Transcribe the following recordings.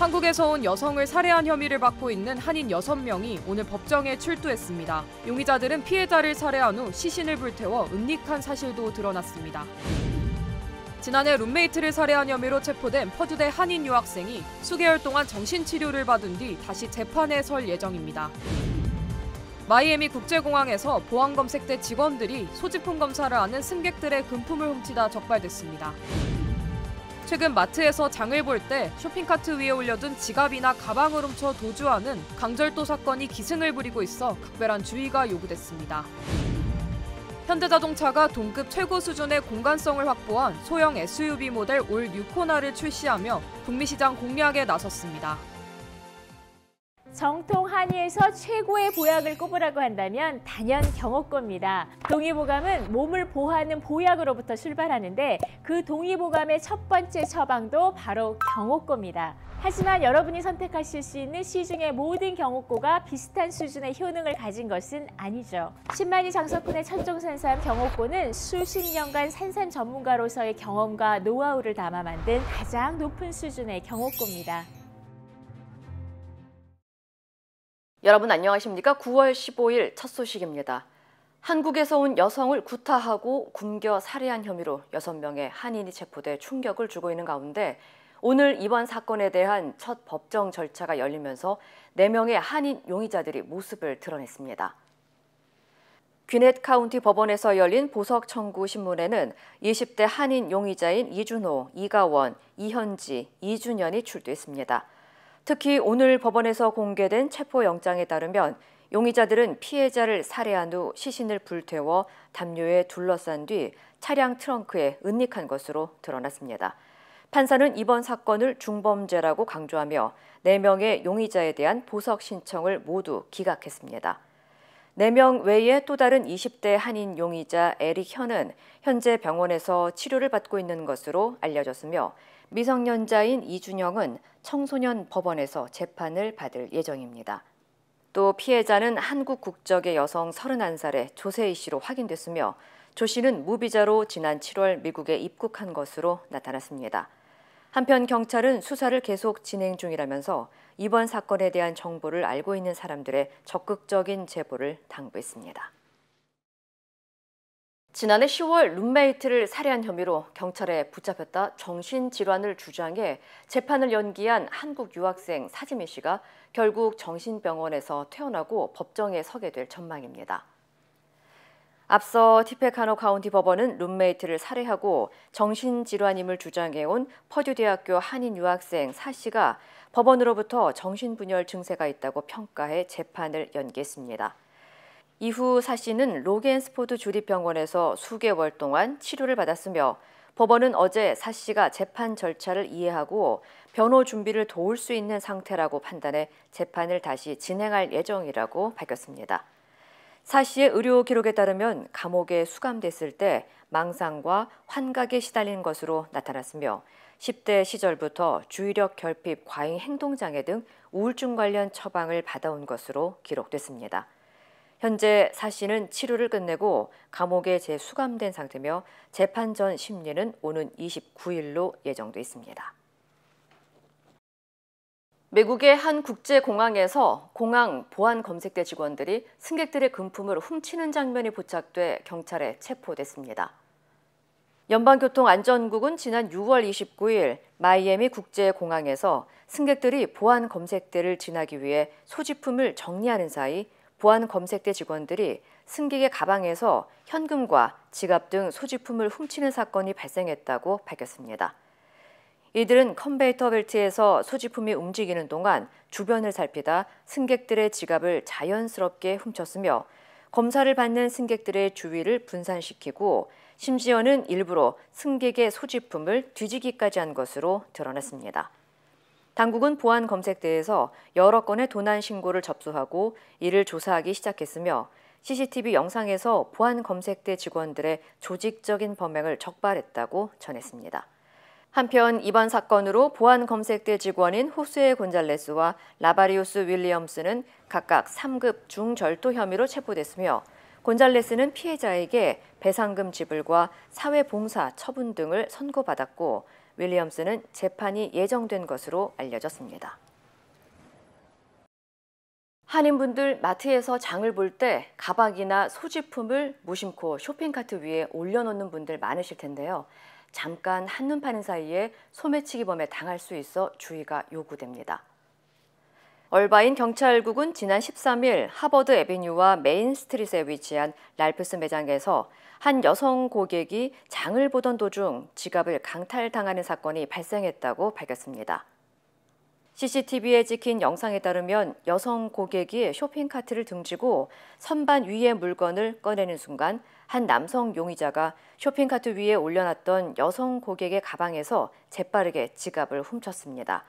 한국에서 온 여성을 살해한 혐의를 받고 있는 한인 6명이 오늘 법정에 출두했습니다. 용의자들은 피해자를 살해한 후 시신을 불태워 은닉한 사실도 드러났습니다. 지난해 룸메이트를 살해한 혐의로 체포된 퍼주대 한인 유학생이 수개월 동안 정신치료를 받은 뒤 다시 재판에 설 예정입니다. 마이애미 국제공항에서 보안검색대 직원들이 소지품 검사를 하는 승객들의 금품을 훔치다 적발됐습니다. 최근 마트에서 장을 볼 때 쇼핑카트 위에 올려둔 지갑이나 가방을 훔쳐 도주하는 강절도 사건이 기승을 부리고 있어 각별한 주의가 요구됐습니다. 현대자동차가 동급 최고 수준의 공간성을 확보한 소형 SUV 모델 올 뉴코나를 출시하며 북미 시장 공략에 나섰습니다. 정통 한의에서 최고의 보약을 꼽으라고 한다면 단연 경호권입니다 동의보감은 몸을 보호하는 보약으로부터 출발하는데 그 동의보감의 첫 번째 처방도 바로 경호권입니다 하지만 여러분이 선택하실 수 있는 시중의 모든 경호고가 비슷한 수준의 효능을 가진 것은 아니죠. 신만이 장석훈의 천종산삼 경호고는 수십 년간 산삼 전문가로서의 경험과 노하우를 담아 만든 가장 높은 수준의 경호고입니다 여러분 안녕하십니까? 9월 15일 첫 소식입니다. 한국에서 온 여성을 구타하고 굶겨 살해한 혐의로 6명의 한인이 체포돼 충격을 주고 있는 가운데 오늘 이번 사건에 대한 첫 법정 절차가 열리면서 4명의 한인 용의자들이 모습을 드러냈습니다. 귀넷 카운티 법원에서 열린 보석 청구 신문에는 20대 한인 용의자인 이준호, 이가원, 이현지, 이준현이 출두했습니다. 특히 오늘 법원에서 공개된 체포영장에 따르면 용의자들은 피해자를 살해한 후 시신을 불태워 담요에 둘러싼 뒤 차량 트렁크에 은닉한 것으로 드러났습니다. 판사는 이번 사건을 중범죄라고 강조하며 4명의 용의자에 대한 보석 신청을 모두 기각했습니다. 4명 외에 또 다른 20대 한인 용의자 에릭 현은 현재 병원에서 치료를 받고 있는 것으로 알려졌으며 미성년자인 이준영은 청소년 법원에서 재판을 받을 예정입니다. 또 피해자는 한국 국적의 여성 31살의 조세희 씨로 확인됐으며 조 씨는 무비자로 지난 7월 미국에 입국한 것으로 나타났습니다. 한편 경찰은 수사를 계속 진행 중이라면서 이번 사건에 대한 정보를 알고 있는 사람들의 적극적인 제보를 당부했습니다. 지난해 10월 룸메이트를 살해한 혐의로 경찰에 붙잡혔다 정신질환을 주장해 재판을 연기한 한국 유학생 사지민 씨가 결국 정신병원에서 퇴원하고 법정에 서게 될 전망입니다. 앞서 티페카노 카운티 법원은 룸메이트를 살해하고 정신질환임을 주장해온 퍼듀대학교 한인 유학생 사 씨가 법원으로부터 정신분열 증세가 있다고 평가해 재판을 연기했습니다. 이후 사 씨는 로겐스포드 주립병원에서 수개월 동안 치료를 받았으며 법원은 어제 사 씨가 재판 절차를 이해하고 변호 준비를 도울 수 있는 상태라고 판단해 재판을 다시 진행할 예정이라고 밝혔습니다. 사 씨의 의료 기록에 따르면 감옥에 수감됐을 때 망상과 환각에 시달린 것으로 나타났으며 10대 시절부터 주의력 결핍 과잉 행동장애 등 우울증 관련 처방을 받아온 것으로 기록됐습니다. 현재 사 씨는 치료를 끝내고 감옥에 재수감된 상태며 재판 전 심리는 오는 29일로 예정돼 있습니다. 미국의 한 국제공항에서 공항 보안 검색대 직원들이 승객들의 금품을 훔치는 장면이 포착돼 경찰에 체포됐습니다. 연방교통안전국은 지난 6월 29일 마이애미 국제공항에서 승객들이 보안 검색대를 지나기 위해 소지품을 정리하는 사이 보안 검색대 직원들이 승객의 가방에서 현금과 지갑 등 소지품을 훔치는 사건이 발생했다고 밝혔습니다. 이들은 컨베이터 벨트에서 소지품이 움직이는 동안 주변을 살피다 승객들의 지갑을 자연스럽게 훔쳤으며 검사를 받는 승객들의 주위를 분산시키고 심지어는 일부러 승객의 소지품을 뒤지기까지 한 것으로 드러났습니다. 당국은 보안 검색대에서 여러 건의 도난 신고를 접수하고 이를 조사하기 시작했으며 CCTV 영상에서 보안 검색대 직원들의 조직적인 범행을 적발했다고 전했습니다. 한편 이번 사건으로 보안 검색대 직원인 호수에 곤잘레스와 라바리오스 윌리엄스는 각각 3급 중절도 혐의로 체포됐으며 곤잘레스는 피해자에게 배상금 지불과 사회봉사 처분 등을 선고받았고 윌리엄스는 재판이 예정된 것으로 알려졌습니다. 한인분들 마트에서 장을 볼 때 가방이나 소지품을 무심코 쇼핑카트 위에 올려놓는 분들 많으실 텐데요. 잠깐 한눈 파는 사이에 소매치기범에 당할 수 있어 주의가 요구됩니다. 얼바인 경찰국은 지난 13일 하버드 에비뉴와 메인 스트리트에 위치한 랄프스 매장에서 한 여성 고객이 장을 보던 도중 지갑을 강탈당하는 사건이 발생했다고 밝혔습니다. CCTV에 찍힌 영상에 따르면 여성 고객이 쇼핑카트를 등지고 선반 위의 물건을 꺼내는 순간 한 남성 용의자가 쇼핑카트 위에 올려놨던 여성 고객의 가방에서 재빠르게 지갑을 훔쳤습니다.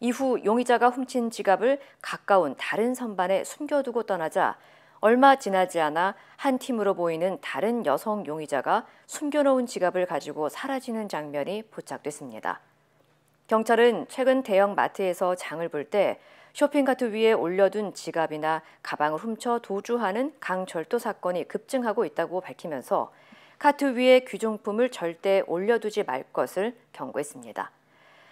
이후 용의자가 훔친 지갑을 가까운 다른 선반에 숨겨두고 떠나자 얼마 지나지 않아 한 팀으로 보이는 다른 여성 용의자가 숨겨놓은 지갑을 가지고 사라지는 장면이 포착됐습니다. 경찰은 최근 대형 마트에서 장을 볼때 쇼핑카트 위에 올려둔 지갑이나 가방을 훔쳐 도주하는 강절도 사건이 급증하고 있다고 밝히면서 카트 위에 귀중품을 절대 올려두지 말 것을 경고했습니다.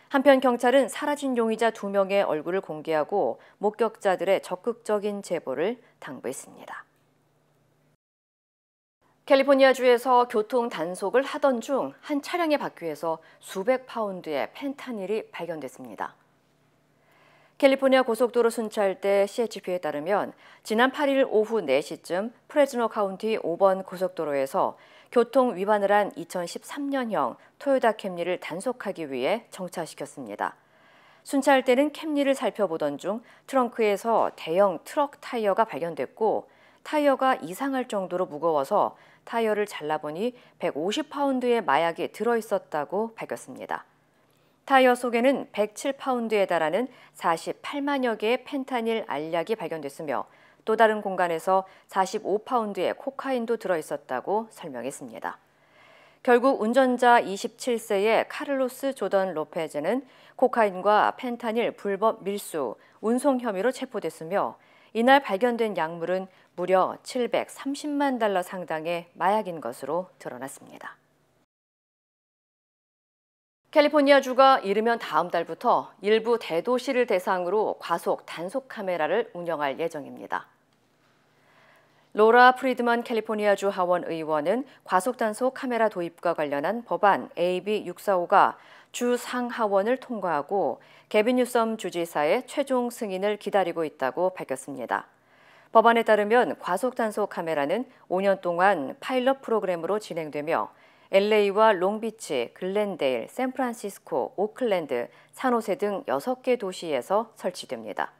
한편 경찰은 사라진 용의자 2명의 얼굴을 공개하고 목격자들의 적극적인 제보를 당부했습니다. 캘리포니아주에서 교통 단속을 하던 중 한 차량의 바퀴에서 수백 파운드의 펜타닐이 발견됐습니다. 캘리포니아 고속도로 순찰대 CHP에 따르면 지난 8일 오후 4시쯤 프레즈노 카운티 5번 고속도로에서 교통 위반을 한 2013년형 토요타 캠리를 단속하기 위해 정차시켰습니다. 순찰대는 캠리를 살펴보던 중 트렁크에서 대형 트럭 타이어가 발견됐고 타이어가 이상할 정도로 무거워서 타이어를 잘라보니 150파운드의 마약이 들어있었다고 밝혔습니다. 타이어 속에는 107파운드에 달하는 48만여 개의 펜타닐 알약이 발견됐으며 또 다른 공간에서 45파운드의 코카인도 들어있었다고 설명했습니다. 결국 운전자 27세의 카를로스 조던 로페즈는 코카인과 펜타닐 불법 밀수, 운송 혐의로 체포됐으며 이날 발견된 약물은 무려 730만 달러 상당의 마약인 것으로 드러났습니다. 캘리포니아 주가 이르면 다음 달부터 일부 대도시를 대상으로 과속 단속 카메라를 운영할 예정입니다. 로라 프리드먼 캘리포니아 주 하원 의원은 과속 단속 카메라 도입과 관련한 법안 AB 645가 주 상하원을 통과하고 개빈 뉴섬 주지사의 최종 승인을 기다리고 있다고 밝혔습니다. 법안에 따르면 과속 단속 카메라는 5년 동안 파일럿 프로그램으로 진행되며 LA와 롱비치, 글렌데일, 샌프란시스코, 오클랜드, 산호세 등 6개 도시에서 설치됩니다.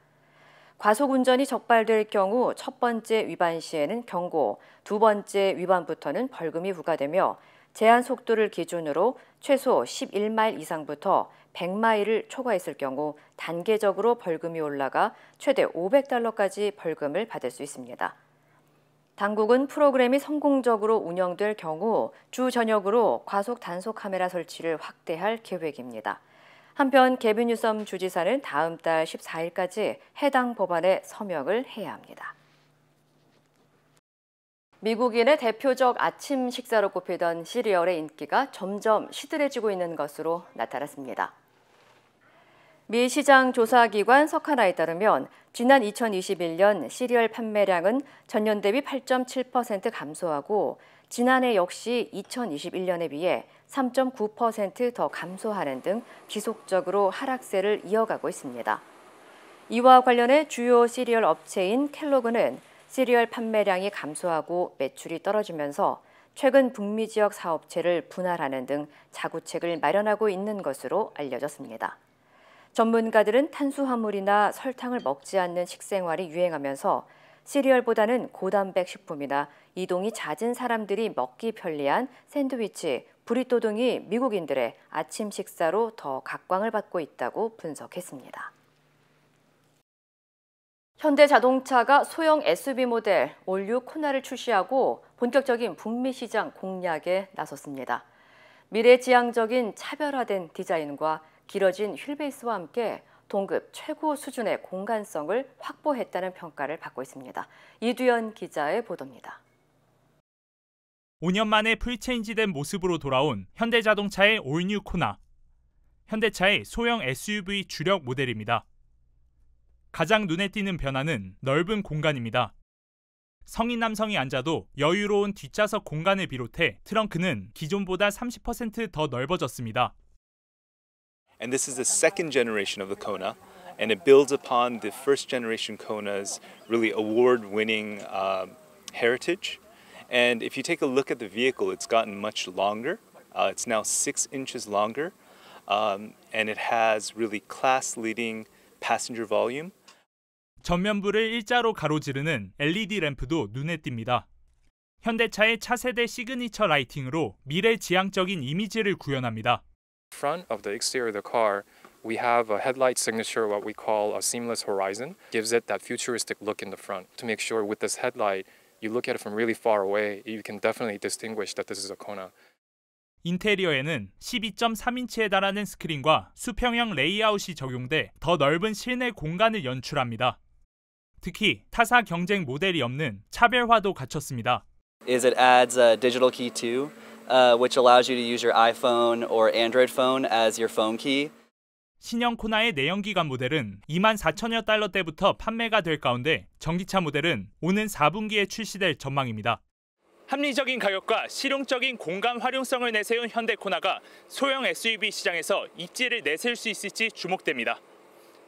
과속 운전이 적발될 경우 첫 번째 위반 시에는 경고, 두 번째 위반부터는 벌금이 부과되며 제한 속도를 기준으로 최소 11마일 이상부터 100마일을 초과했을 경우 단계적으로 벌금이 올라가 최대 500달러까지 벌금을 받을 수 있습니다. 당국은 프로그램이 성공적으로 운영될 경우 주 전역으로 과속 단속 카메라 설치를 확대할 계획입니다. 한편 개빈 유섬 주지사는 다음 달 14일까지 해당 법안에 서명을 해야 합니다. 미국인의 대표적 아침 식사로 꼽히던 시리얼의 인기가 점점 시들해지고 있는 것으로 나타났습니다. 미 시장 조사기관 석하나에 따르면 지난 2021년 시리얼 판매량은 전년 대비 8.7% 감소하고 지난해 역시 2021년에 비해 3.9%더 감소하는 등 지속적으로 하락세를 이어가고 있습니다. 이와 관련해 주요 시리얼 업체인 켈로그는 시리얼 판매량이 감소하고 매출이 떨어지면서 최근 북미 지역 사업체를 분할하는 등 자구책을 마련하고 있는 것으로 알려졌습니다. 전문가들은 탄수화물이나 설탕을 먹지 않는 식생활이 유행하면서 시리얼보다는 고단백 식품이나 이동이 잦은 사람들이 먹기 편리한 샌드위치, 브리또 등이 미국인들의 아침 식사로 더 각광을 받고 있다고 분석했습니다. 현대자동차가 소형 SUV 모델 올류 코나를 출시하고 본격적인 북미 시장 공략에 나섰습니다. 미래지향적인 차별화된 디자인과 길어진 휠베이스와 함께 동급 최고 수준의 공간성을 확보했다는 평가를 받고 있습니다. 이두현 기자의 보도입니다. 5년 만에 풀체인지된 모습으로 돌아온 현대자동차의 올뉴 코나. 현대차의 소형 SUV 주력 모델입니다. 가장 눈에 띄는 변화는 넓은 공간입니다. 성인 남성이 앉아도 여유로운 뒷좌석 공간을 비롯해 트렁크는 기존보다 30%더 넓어졌습니다. And this is the second generation of the Kona, and it builds upon the first generation Kona's really award winning uh, um, heritage. And if you take a look at the vehicle, it's gotten much longer. Uh, it's now six inches longer, um, and it has really class leading passenger volume. 전면부를 일자로 가로지르는 LED 램프도 눈에 띕니다. 현대차의 차세대 시그니처 라이팅으로 미래 지향적인 이미지를 구현합니다 front of the exterior of the car, we have a headlight signature, what we call a seamless horizon. Gives it that futuristic look in the front to make sure with this headlight, you look at it from really far away, you can definitely distinguish that this is a Kona. 인테리어에는 12.3인치에 달하는 스크린과 수평형 레이아웃이 적용돼 더 넓은 실내 공간을 연출합니다. 특히 타사 경쟁 모델이 없는 차별화도 갖췄습니다. Is it adds a digital key too? Uh, which allows you to use your iPhone or Android phone as your phone key. 신형 코나의 내연기관 모델은 24,000여 달러대부터 판매가 될 가운데 전기차 모델은 오는 4분기에 출시될 전망입니다. 합리적인 가격과 실용적인 공간 활용성을 내세운 현대 코나가 소형 SUV 시장에서 입지를 내세울 수 있을지 주목됩니다.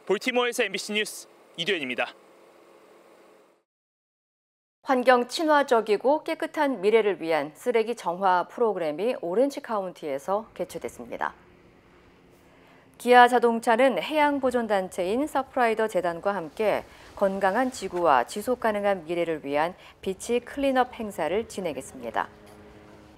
볼티모에서 MBC 뉴스 이도현입니다. 환경 친화적이고 깨끗한 미래를 위한 쓰레기 정화 프로그램이 오렌지 카운티에서 개최됐습니다. 기아 자동차는 해양보존단체인 서프라이더 재단과 함께 건강한 지구와 지속가능한 미래를 위한 비치 클린업 행사를 진행했습니다.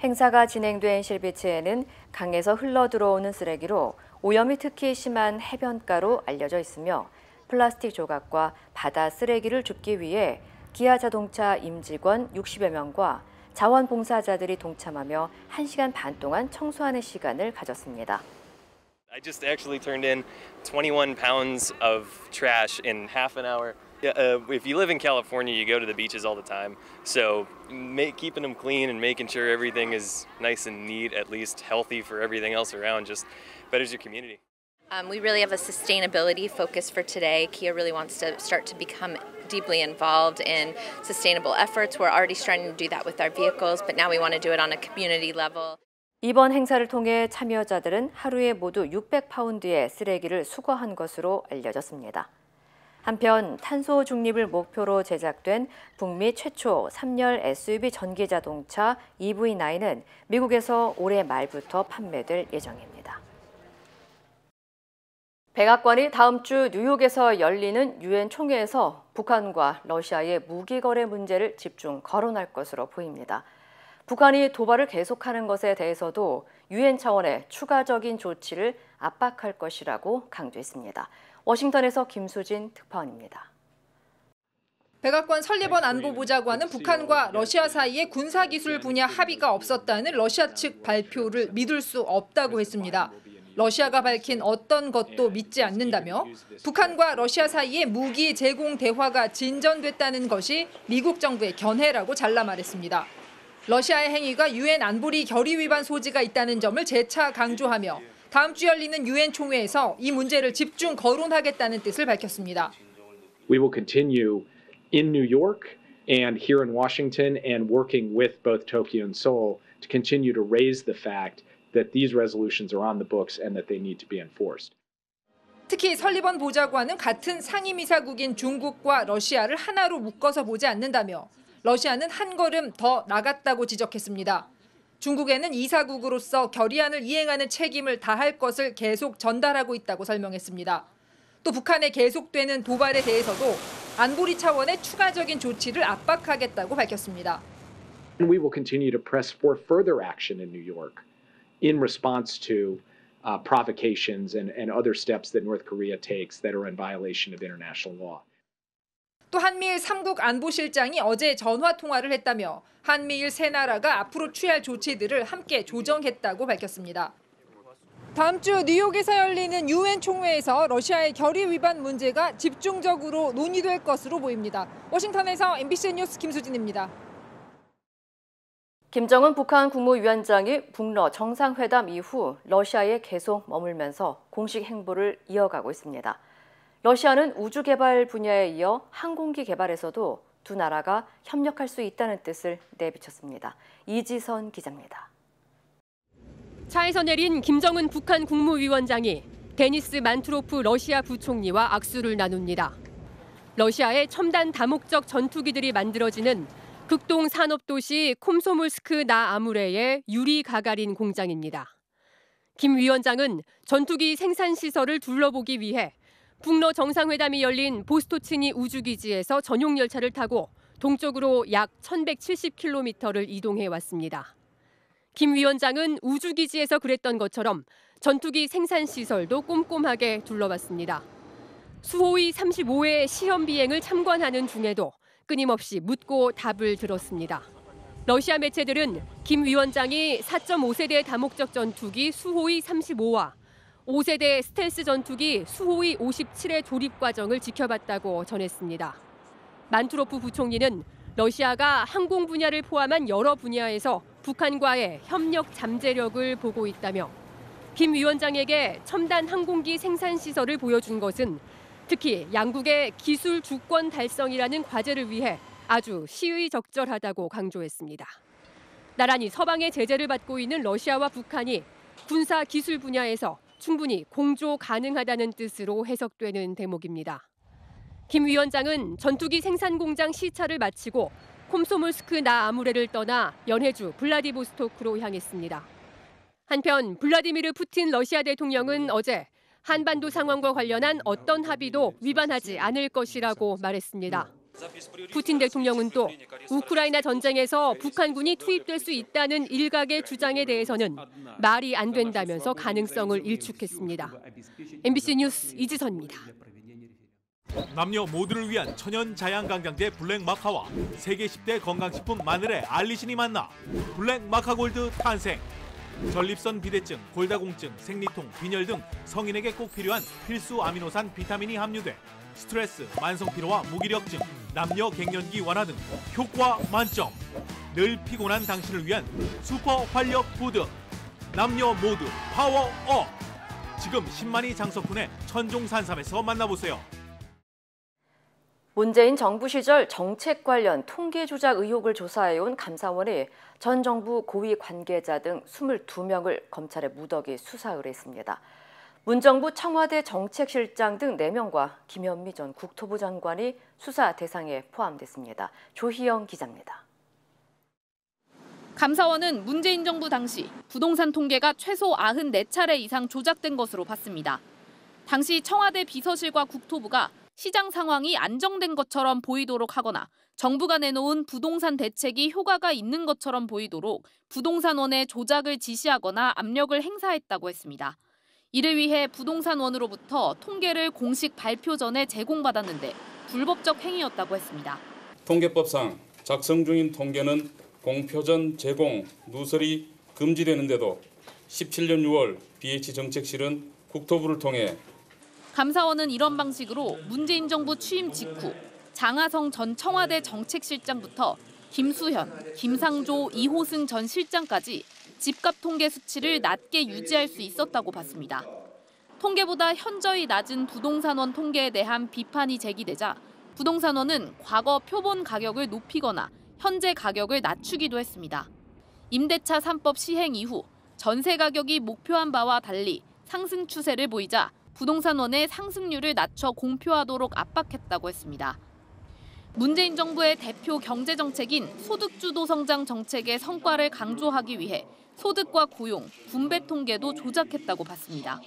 행사가 진행된 실비치에는 강에서 흘러들어오는 쓰레기로 오염이 특히 심한 해변가로 알려져 있으며 플라스틱 조각과 바다 쓰레기를 줍기 위해 기아 자동차 임직원 60여 명과 자원봉사자들이 동참하며 1시간 반 동안 청소하는 시간을 가졌습니다. I just actually turned in 21 pounds of trash in half an hour. Uh, if you live in California, you go to the beaches all the time. So make, keeping them clean and making sure everything is nice and neat, at least healthy for everything else around, just betters your community. Um, we really have a sustainability focus for today. Kia really wants to start to become deeply involved in sustainable efforts. We're already starting to do that with our vehicles, but now we want to do it on a community level. 이번 행사를 통해 참여자들은 하루에 모두 600파운드의 쓰레기를 수거한 것으로 알려졌습니다. 한편 탄소 중립을 목표로 제작된 북미 최초 3열 SUV 전기 자동차 EV9은 미국에서 올해 말부터 판매될 예정입니다. 백악관이 다음 주 뉴욕에서 열리는 유엔 총회에서 북한과 러시아의 무기 거래 문제를 집중 거론할 것으로 보입니다. 북한이 도발을 계속하는 것에 대해서도 유엔 차원의 추가적인 조치를 압박할 것이라고 강조했습니다. 워싱턴에서 김수진 특파원입니다. 백악관 설리번 안보보좌관은 네, 그 북한과 네, 러시아 그 사이에 군사기술 분야 합의가 없었다는 러시아 측 발표를 믿을 수 없다고 했습니다. 러시아가 밝힌 어떤 것도 믿지 않는다며 북한과 러시아 사이의 무기 제공 대화가 진전됐다는 것이 미국 정부의 견해라고 잘라 말했습니다. 러시아의 행위가 유엔 안보리 결의 위반 소지가 있다는 점을 재차 강조하며 다음 주 열리는 유엔 총회에서 이 문제를 집중 거론하겠다는 뜻을 밝혔습니다. We will continue in New York and here in Washington and working with both Tokyo and Seoul to continue to raise the fact that these resolutions are on the books and that they need to be enforced. 특히 설리번 보좌관은 같은 상임이사국인 중국과 러시아를 하나로 묶어서 보지 않는다며 러시아는 한 걸음 더 나갔다고 지적했습니다. 중국에는 이사국으로서 결의안을 이행하는 책임을 다할 것을 계속 전달하고 있다고 설명했습니다. 또 북한의 계속되는 도발에 대해서도 안보리 차원의 추가적인 조치를 압박하겠다고 밝혔습니다. We will continue to press for further action in New York. in response to uh, provocations and, and other steps that North Korea takes that are in violation of international law. 또 한미일 3국 안보실장이 어제 전화 통화를 했다며 한미일 세 나라가 앞으로 취할 조치들을 함께 조정했다고 밝혔습니다. 다음 주 뉴욕에서 열리는 유엔 총회에서 러시아의 결의 위반 문제가 집중적으로 논의될 것으로 보입니다. 워싱턴에서 MBC 뉴스 김수진입니다. 김정은 북한 국무위원장이 북러 정상회담 이후 러시아에 계속 머물면서 공식 행보를 이어가고 있습니다. 러시아는 우주 개발 분야에 이어 항공기 개발에서도 두 나라가 협력할 수 있다는 뜻을 내비쳤습니다. 이지선 기자입니다. 차에서 내린 김정은 북한 국무위원장이 데니스 만트로프 러시아 부총리와 악수를 나눕니다. 러시아의 첨단 다목적 전투기들이 만들어지는 극동 산업도시 콤소몰스크 나아무레의 유리 가가린 공장입니다. 김 위원장은 전투기 생산 시설을 둘러보기 위해 북러 정상회담이 열린 보스토치니 우주기지에서 전용 열차를 타고 동쪽으로 약 1170km를 이동해 왔습니다. 김 위원장은 우주기지에서 그랬던 것처럼 전투기 생산 시설도 꼼꼼하게 둘러봤습니다. 수호위 35의 시험 비행을 참관하는 중에도 끊임없이 묻고 답을 들었습니다. 러시아 매체들은 김 위원장이 4.5세대 다목적 전투기 수호이 35와 5세대 스텔스 전투기 수호이 57의 조립 과정을 지켜봤다고 전했습니다. 만투로프 부총리는 러시아가 항공 분야를 포함한 여러 분야에서 북한과의 협력 잠재력을 보고 있다며 김 위원장에게 첨단 항공기 생산 시설을 보여준 것은 특히 양국의 기술 주권 달성이라는 과제를 위해 아주 시의적절하다고 강조했습니다. 나란히 서방의 제재를 받고 있는 러시아와 북한이 군사 기술 분야에서 충분히 공조 가능하다는 뜻으로 해석되는 대목입니다. 김 위원장은 전투기 생산 공장 시찰을 마치고 콤소몰스크 나아무레를 떠나 연해주 블라디보스토크로 향했습니다. 한편 블라디미르 푸틴 러시아 대통령은 어제 한반도 상황과 관련한 어떤 합의도 위반하지 않을 것이라고 말했습니다. 푸틴 대통령은 또 우크라이나 전쟁에서 북한군이 투입될 수 있다는 일각의 주장에 대해서는 말이 안 된다면서 가능성을 일축했습니다. MBC 뉴스 이지선입니다. 남녀 모두를 위한 천연 자양강장제 블랙 마카와 세계 10대 건강식품 마늘의 알리신이 만나 블랙 마카 골드 탄생. 전립선 비대증, 골다공증, 생리통, 빈혈 등 성인에게 꼭 필요한 필수 아미노산 비타민이 함유돼 스트레스, 만성 피로와 무기력증, 남녀 갱년기 완화 등 효과 만점. 늘 피곤한 당신을 위한 슈퍼 활력 푸드. 남녀 모두 파워업. 지금 10만이 장석훈의 천종산삼에서 만나보세요. 문재인 정부 시절 정책 관련 통계 조작 의혹을 조사해온 감사원이 전 정부 고위 관계자 등 22명을 검찰에 무더기 수사 의뢰했습니다. 문정부 청와대 정책실장 등 4명과 김현미 전 국토부 장관이 수사 대상에 포함됐습니다. 조희영 기자입니다. 감사원은 문재인 정부 당시 부동산 통계가 최소 94차례 이상 조작된 것으로 봤습니다. 당시 청와대 비서실과 국토부가 시장 상황이 안정된 것처럼 보이도록 하거나 정부가 내놓은 부동산 대책이 효과가 있는 것처럼 보이도록 부동산원의 조작을 지시하거나 압력을 행사했다고 했습니다. 이를 위해 부동산원으로부터 통계를 공식 발표 전에 제공받았는데 불법적 행위였다고 했습니다. 통계법상 작성 중인 통계는 공표 전 제공, 누설이 금지되는데도 17년 6월 BH 정책실은 국토부를 통해 감사원은 이런 방식으로 문재인 정부 취임 직후 장하성 전 청와대 정책실장부터 김수현, 김상조, 이호승 전 실장까지 집값 통계 수치를 낮게 유지할 수 있었다고 봤습니다. 통계보다 현저히 낮은 부동산원 통계에 대한 비판이 제기되자 부동산원은 과거 표본 가격을 높이거나 현재 가격을 낮추기도 했습니다. 임대차 3법 시행 이후 전세 가격이 목표한 바와 달리 상승 추세를 보이자 부동산원의 상승률을 낮춰 공표하도록 압박했다고 했습니다. 문재인 정부의 대표 경제 정책인 소득주도 성장 정책의 성과를 강조하기 위해 소득과 고용, 분배 통계도 조작했다고 봤습니다.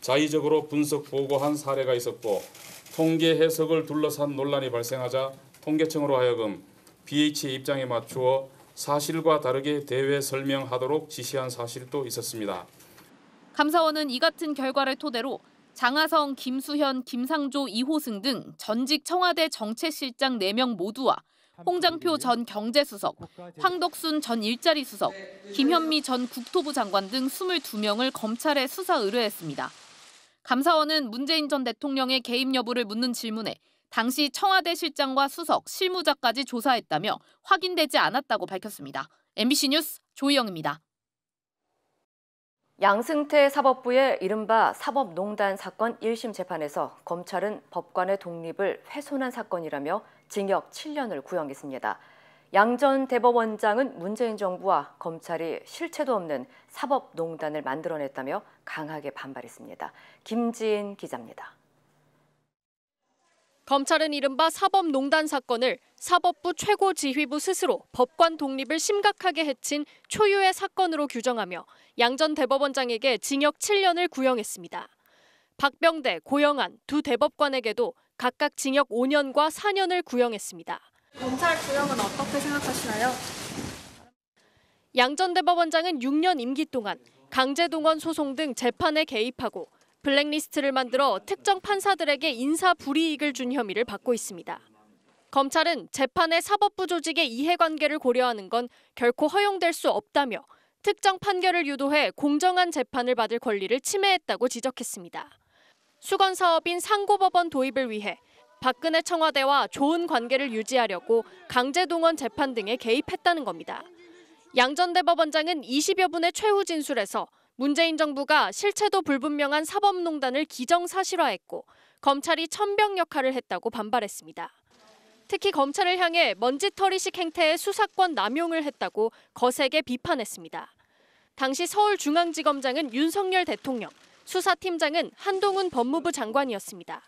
자의적으로 분석 보고한 사례가 있었고 통계 해석을 둘러싼 논란이 발생하자 통계청으로 하여금 BH 입장에 맞추어 사실과 다르게 대외 설명하도록 지시한 사실도 있었습니다. 감사원은 이 같은 결과를 토대로 장하성, 김수현, 김상조, 이호승 등 전직 청와대 정책실장 4명 모두와 홍장표 전 경제수석, 황덕순 전 일자리수석, 김현미 전 국토부 장관 등 22명을 검찰에 수사 의뢰했습니다. 감사원은 문재인 전 대통령의 개입 여부를 묻는 질문에 당시 청와대 실장과 수석, 실무자까지 조사했다며 확인되지 않았다고 밝혔습니다. MBC 뉴스 조희영입니다. 양승태 사법부의 이른바 사법농단 사건 1심 재판에서 검찰은 법관의 독립을 훼손한 사건이라며 징역 7년을 구형했습니다. 양 전 대법원장은 문재인 정부와 검찰이 실체도 없는 사법농단을 만들어냈다며 강하게 반발했습니다. 김지인 기자입니다. 검찰은 이른바 사법농단 사건을 사법부 최고 지휘부 스스로 법관 독립을 심각하게 해친 초유의 사건으로 규정하며 양전 대법원장에게 징역 7년을 구형했습니다. 박병대, 고영안 두 대법관에게도 각각 징역 5년과 4년을 구형했습니다. 검찰 구형은 어떻게 생각하시나요? 양전 대법원장은 6년 임기 동안 강제동원 소송 등 재판에 개입하고 블랙리스트를 만들어 특정 판사들에게 인사 불이익을 준 혐의를 받고 있습니다. 검찰은 재판의 사법부 조직의 이해관계를 고려하는 건 결코 허용될 수 없다며 특정 판결을 유도해 공정한 재판을 받을 권리를 침해했다고 지적했습니다. 수건 사업인 상고법원 도입을 위해 박근혜 청와대와 좋은 관계를 유지하려고 강제동원 재판 등에 개입했다는 겁니다. 양전 대법원장은 20여 분의 최후 진술에서 문재인 정부가 실체도 불분명한 사법농단을 기정사실화했고 검찰이 천병 역할을 했다고 반발했습니다. 특히 검찰을 향해 먼지털이식 행태의 수사권 남용을 했다고 거세게 비판했습니다. 당시 서울중앙지검장은 윤석열 대통령, 수사팀장은 한동훈 법무부 장관이었습니다.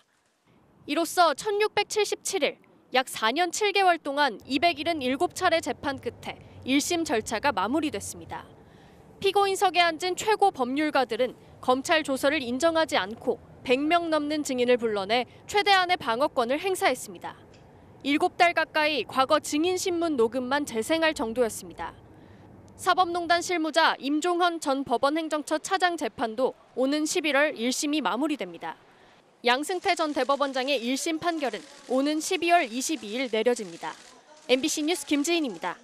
이로써 1677일 약 4년 7개월 동안 277차례 재판 끝에 1심 절차가 마무리됐습니다. 피고인석에 앉은 최고 법률가들은 검찰 조서를 인정하지 않고 100명 넘는 증인을 불러내 최대한의 방어권을 행사했습니다. 7달 가까이 과거 증인신문 녹음만 재생할 정도였습니다. 사법농단 실무자 임종헌 전 법원행정처 차장 재판도 오는 11월 1심이 마무리됩니다. 양승태 전 대법원장의 1심 판결은 오는 12월 22일 내려집니다. MBC 뉴스 김지인입니다.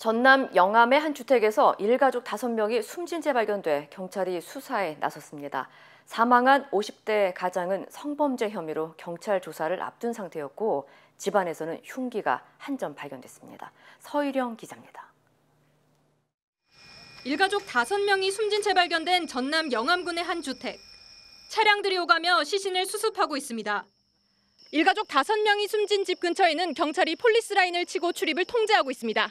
전남 영암의 한 주택에서 일가족 5명이 숨진 채 발견돼 경찰이 수사에 나섰습니다. 사망한 50대 가장은 성범죄 혐의로 경찰 조사를 앞둔 상태였고 집안에서는 흉기가 한 점 발견됐습니다. 서일영 기자입니다. 일가족 5명이 숨진 채 발견된 전남 영암군의 한 주택. 차량들이 오가며 시신을 수습하고 있습니다. 일가족 5명이 숨진 집 근처에는 경찰이 폴리스 라인을 치고 출입을 통제하고 있습니다.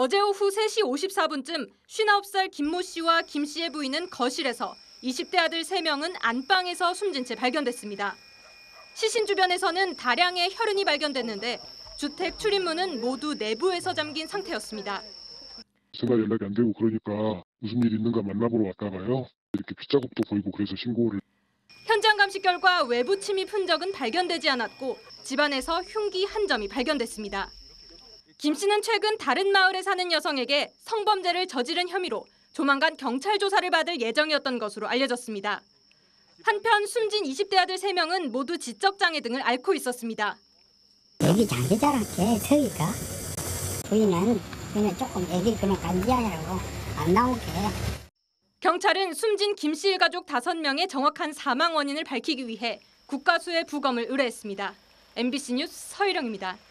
어제 오후 3시 54분쯤 59살 김모 씨와 김 씨의 부인은 거실에서 20대 아들 3명은 안방에서 숨진 채 발견됐습니다. 시신 주변에서는 다량의 혈흔이 발견됐는데 주택 출입문은 모두 내부에서 잠긴 상태였습니다. 제가 연락이 안 되고 그러니까 무슨 일 있는가 만나보러 왔다가요. 이렇게 핏자국도 보이고 그래서 신고를. 현장 감식 결과 외부 침입 흔적은 발견되지 않았고 집안에서 흉기 한 점이 발견됐습니다. 김 씨는 최근 다른 마을에 사는 여성에게 성범죄를 저지른 혐의로 조만간 경찰 조사를 받을 예정이었던 것으로 알려졌습니다. 한편 숨진 20대 아들 3명은 모두 지적장애 등을 앓고 있었습니다. 애기 장기자랄게 서기가 부인은 그냥 조금 애기 그냥 간지하라고안 나오게 경찰은 숨진 김씨 일가족 5명의 정확한 사망 원인을 밝히기 위해 국가수의 부검을 의뢰했습니다. MBC 뉴스 서희령입니다.